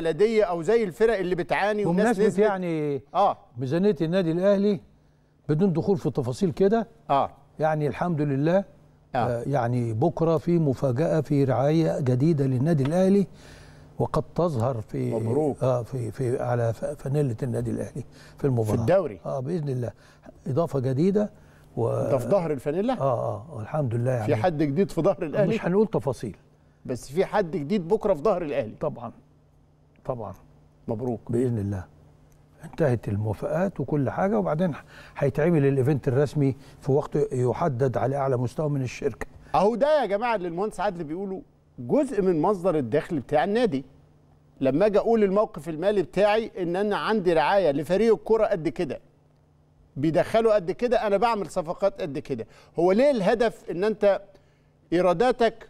بلديه او زي الفرق اللي بتعاني والناس نزلت يعني اه ميزانيه النادي الاهلي بدون دخول في تفاصيل كده اه يعني الحمد لله آه. آه يعني بكره في مفاجاه في رعايه جديده للنادي الاهلي وقد تظهر في مبروك اه في في على فانيله النادي الاهلي في المباراه في الدوري اه باذن الله اضافه جديده و ده في ظهر الفانيله؟ اه اه الحمد لله يعني في حد جديد في ظهر الاهلي؟ مش هنقول تفاصيل بس في حد جديد بكره في ظهر الاهلي طبعا طبعا مبروك باذن الله انتهت الموافقات وكل حاجه وبعدين هيتعمل الايفنت الرسمي في وقت يحدد على اعلى مستوى من الشركه اهو ده يا جماعه اللي المهندس عادل بيقولوا جزء من مصدر الدخل بتاع النادي لما اجي اقول الموقف المالي بتاعي ان انا عندي رعايه لفريق الكره قد كده بيدخلوا قد كده انا بعمل صفقات قد كده هو ليه الهدف ان انت ايراداتك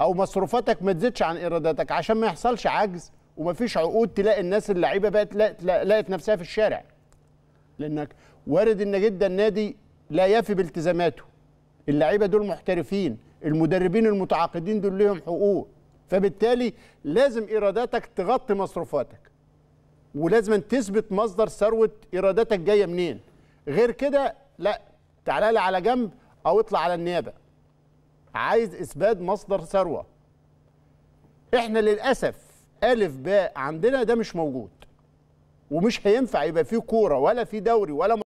او مصروفاتك ما تزيدش عن ايراداتك عشان ما يحصلش عجز ومفيش عقود تلاقي الناس اللعيبه بقت لقت نفسها في الشارع لانك وارد ان جدا النادي لا يفي بالتزاماته اللعيبه دول محترفين المدربين المتعاقدين دول لهم حقوق فبالتالي لازم ايراداتك تغطي مصروفاتك ولازم تثبت مصدر ثروه ايراداتك جايه منين غير كده لا تعالى لي على جنب او اطلع على النيابه عايز اثبات مصدر ثروه احنا للاسف الف باء عندنا ده مش موجود ومش هينفع يبقى فيه كوره ولا في دوري ولا